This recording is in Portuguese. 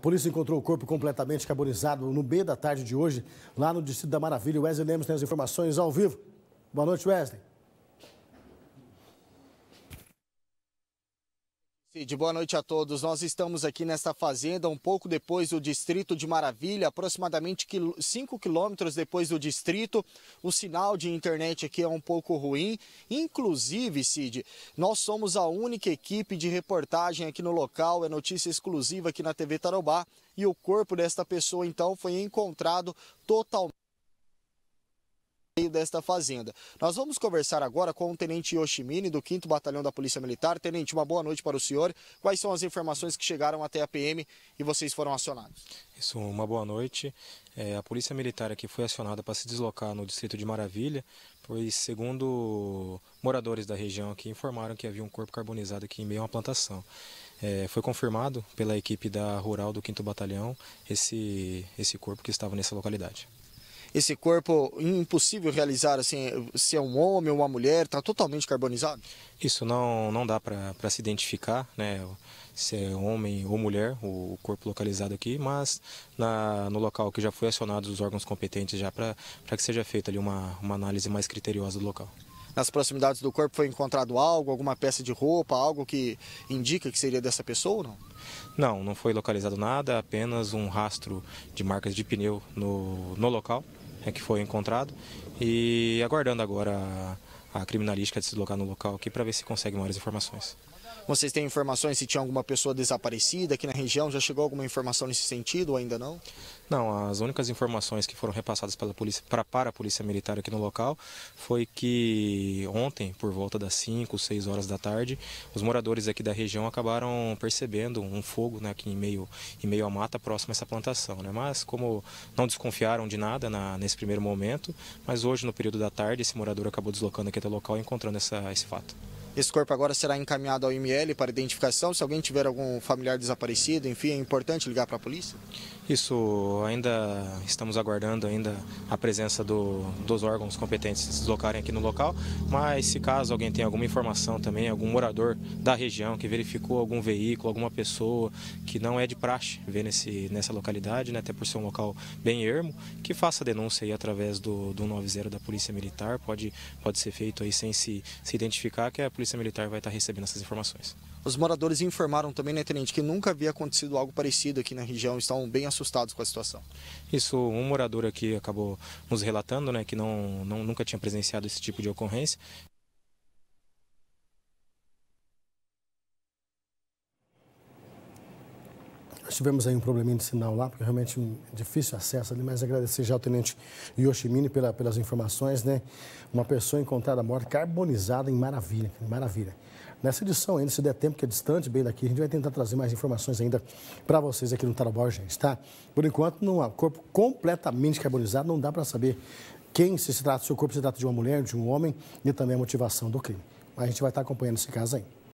Polícia encontrou o corpo completamente carbonizado no B da tarde de hoje, lá no Distrito da Maravilha. Wesley Lemos tem as informações ao vivo. Boa noite, Wesley. Cid, boa noite a todos. Nós estamos aqui nesta fazenda, um pouco depois do distrito de Maravilha, aproximadamente 5 quilômetros depois do distrito. O sinal de internet aqui é um pouco ruim. Inclusive, Cid, nós somos a única equipe de reportagem aqui no local, é notícia exclusiva aqui na TV Tarobá. E o corpo desta pessoa, então, foi encontrado totalmente desta fazenda. Nós vamos conversar agora com o Tenente Yoshimine, do 5 Batalhão da Polícia Militar. Tenente, uma boa noite para o senhor. Quais são as informações que chegaram até a PM e vocês foram acionados? Isso, uma boa noite. É, a Polícia Militar aqui foi acionada para se deslocar no distrito de Maravilha, pois, segundo moradores da região aqui, informaram que havia um corpo carbonizado aqui em meio a uma plantação. É, foi confirmado pela equipe da Rural do 5 Batalhão esse, esse corpo que estava nessa localidade esse corpo impossível realizar assim, se é um homem ou uma mulher, está totalmente carbonizado? Isso não, não dá para se identificar, né? Se é homem ou mulher, o corpo localizado aqui, mas na, no local que já foi acionados os órgãos competentes já para que seja feita ali uma, uma análise mais criteriosa do local nas proximidades do corpo foi encontrado algo, alguma peça de roupa, algo que indica que seria dessa pessoa ou não? Não, não foi localizado nada, apenas um rastro de marcas de pneu no, no local é que foi encontrado e aguardando agora a, a criminalística de se deslocar no local aqui para ver se consegue maiores informações. Vocês têm informações se tinha alguma pessoa desaparecida aqui na região? Já chegou alguma informação nesse sentido ou ainda não? Não, as únicas informações que foram repassadas pela polícia, pra, para a Polícia Militar aqui no local foi que ontem, por volta das 5, 6 horas da tarde, os moradores aqui da região acabaram percebendo um fogo né, aqui em meio, em meio à mata próximo a essa plantação. Né? Mas como não desconfiaram de nada na, nesse primeiro momento, mas hoje, no período da tarde, esse morador acabou deslocando aqui até o local e encontrando essa, esse fato. Esse corpo agora será encaminhado ao IML para identificação. Se alguém tiver algum familiar desaparecido, enfim, é importante ligar para a polícia? Isso ainda estamos aguardando ainda a presença do, dos órgãos competentes se deslocarem aqui no local, mas se caso alguém tem alguma informação também, algum morador da região que verificou algum veículo, alguma pessoa que não é de praxe ver nesse, nessa localidade, né, até por ser um local bem ermo, que faça denúncia aí através do, do 90 da Polícia Militar, pode, pode ser feito aí sem se, se identificar que a Polícia Militar vai estar recebendo essas informações. Os moradores informaram também, né, Tenente, que nunca havia acontecido algo parecido aqui na região, estavam bem assustados assustados com a situação. Isso, um morador aqui acabou nos relatando, né, que não, não nunca tinha presenciado esse tipo de ocorrência. Nós tivemos aí um probleminha de sinal lá, porque é realmente um difícil acesso ali, mas agradecer já ao tenente Yoshimini pela, pelas informações, né? Uma pessoa encontrada morta carbonizada em Maravilha, em Maravilha nessa edição ainda, se der tempo, que é distante bem daqui. A gente vai tentar trazer mais informações ainda para vocês aqui no Tarabó, gente, tá? Por enquanto, num corpo completamente carbonizado, não dá para saber quem se trata, se o corpo se trata de uma mulher, de um homem e também a motivação do crime. Mas a gente vai estar tá acompanhando esse caso aí.